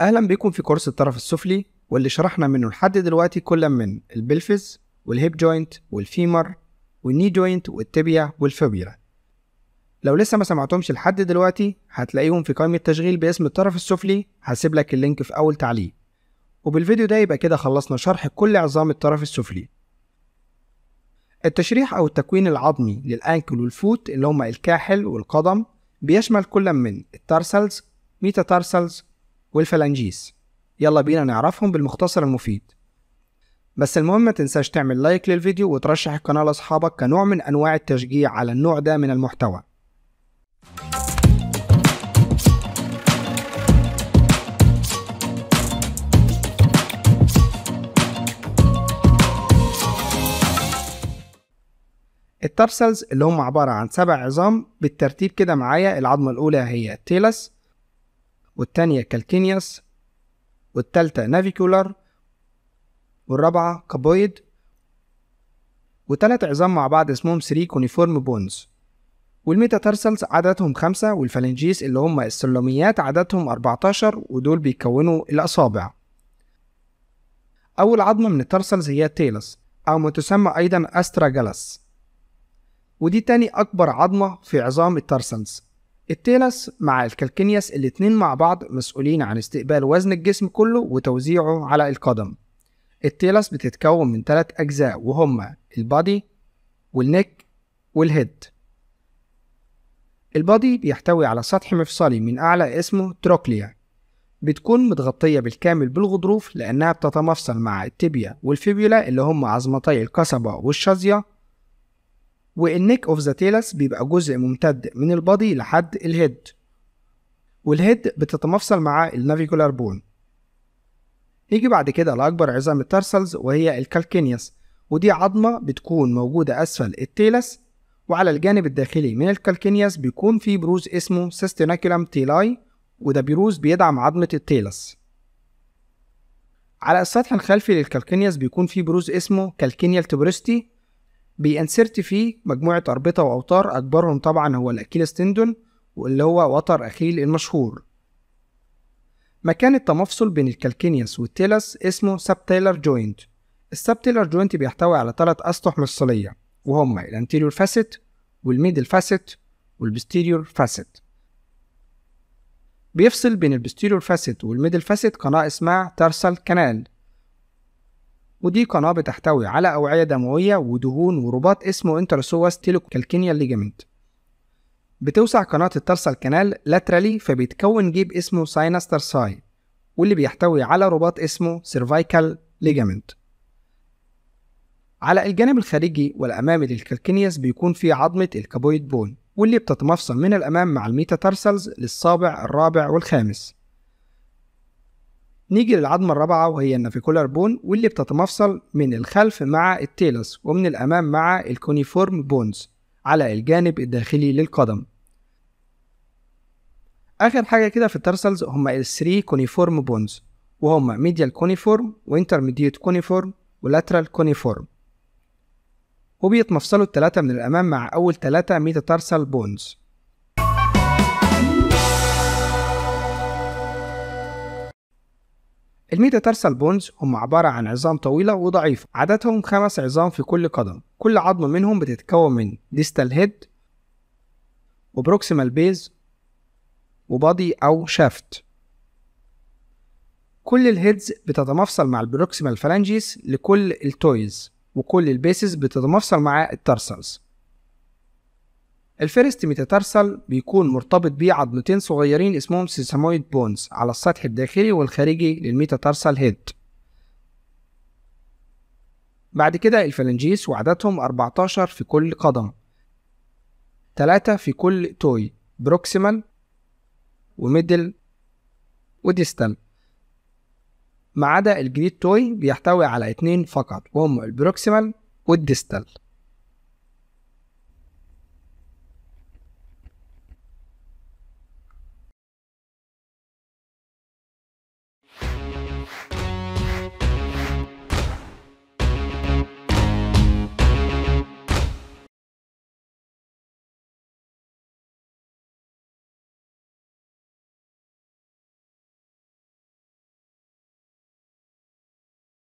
أهلا بكم في كورس الطرف السفلي واللي شرحنا منه لحد دلوقتي كل من البلفز والهيب جوينت والفيمر والني جوينت والتبيا والفيبيلا لو لسه ما سمعتهمش لحد دلوقتي هتلاقيهم في قائمة تشغيل باسم الطرف السفلي هسيب لك اللينك في أول تعليق وبالفيديو ده يبقى كده خلصنا شرح كل عظام الطرف السفلي التشريح أو التكوين العظمي للأنكل والفوت اللي هما الكاحل والقدم بيشمل كل من التارسلز ميتاتارسلز والفلانجيس يلا بينا نعرفهم بالمختصر المفيد بس المهم ما تنساش تعمل لايك للفيديو وترشح القناة لأصحابك كنوع من أنواع التشجيع على النوع ده من المحتوى الترسلز اللي هم عبارة عن سبع عظام بالترتيب كده معايا العظمة الأولى هي التيلس والتانية كالكينيوس والتالتة نافيكولار والرابعة كابويد وتلات عظام مع بعض اسمهم 3 كونيفورم بونز والميتاتارسلز عددهم خمسة والفالنجيس اللي هم السلميات عددهم 14 ودول بيكونوا الأصابع أول عظمة من التارسلز هي التيلس أو ما تسمى أيضا أستراجالس ودي تاني أكبر عظمة في عظام التارسلز التيلس مع الكالكينيس الاتنين مع بعض مسؤولين عن استقبال وزن الجسم كله وتوزيعه على القدم التيلس بتتكون من ثلاث أجزاء وهما البادي والنك والهيد البادي بيحتوي على سطح مفصلي من أعلى اسمه تروكليا بتكون متغطية بالكامل بالغضروف لأنها بتتمفصل مع التبيا والفيبيولا اللي هم عظمتي القصبة والشظية والنيك اوف ذا تيلس بيبقى جزء ممتد من البادي لحد الهيد والهيد بتتمفصل مع النافيكولار بون نيجي بعد كده لأكبر عظام الترسلز وهي الكالكينيوس ودي عظمة بتكون موجودة أسفل التيلس وعلى الجانب الداخلي من الكالكينيوس بيكون في بروز اسمه سيستيناكولام تيلاي وده بروز بيدعم عظمة التيلس على السطح الخلفي للكالكينيوس بيكون في بروز اسمه كالكينيال تبرستي بينسرت فيه مجموعة أربطة وأوتار أكبرهم طبعا هو الأكيلس تندون واللي هو وتر أخيل المشهور مكان التمفصل بين الكالكينيوس والتيلس اسمه سبتيلر جوينت السبتيلر جوينت بيحتوي على ثلاث أسطح مفصلية وهما الانتيريور فاسيت والميدل فاسيت والبستيريور فاسيت بيفصل بين البستيريور فاسيت والميدل فاسيت قناة اسمها تارسال كانال ودي قناة بتحتوي على أوعية دموية ودهون ورباط اسمه انترسوس تيلوكالكينيا ليجامنت بتوسع قناة الترسل الكنال لاترالي فبيتكون جيب اسمه ساينس ترساي واللي بيحتوي على رباط اسمه سيرفايكال ليجامنت على الجانب الخارجي والأمامي للكالكينيوس بيكون في عظمة الكابويد بون واللي بتتمفصل من الأمام مع الميتاتارسلز للصابع الرابع والخامس نيجي للعظمة الرابعة وهي النافيكولار بون واللي بتتمفصل من الخلف مع التيلس ومن الأمام مع الكونيفورم بونز على الجانب الداخلي للقدم آخر حاجة كده في الترسلز هما الثري كونيفورم بونز وهما ميديال كونيفورم وانترميديت كونيفورم ولاترال كونيفورم وبيتمفصلوا التلاتة من الأمام مع أول تلاتة ميتاتارسال بونز الميتاتارسال بونز هم عبارة عن عظام طويلة وضعيفة عددهم خمس عظام في كل قدم كل عظم منهم بتتكون من ديستال هيد وبروكسيمال بيز وبادي أو شافت كل الهيدز بتتمفصل مع البروكسيمال فالانجيس لكل التويز وكل البيسز بتتمفصل مع التارسلز الفيرست ميتاتارسال بيكون مرتبط بيه عظمتين صغيرين اسمهم سيسامويد بونز على السطح الداخلي والخارجي للميتاتارسال هيد بعد كده الفالنجيس وعددهم 14 في كل قدم 3 في كل توي بروكسيمال وميدل وديستال ما عدا الجديد توي بيحتوي على اتنين فقط وهم البروكسيمال والديستال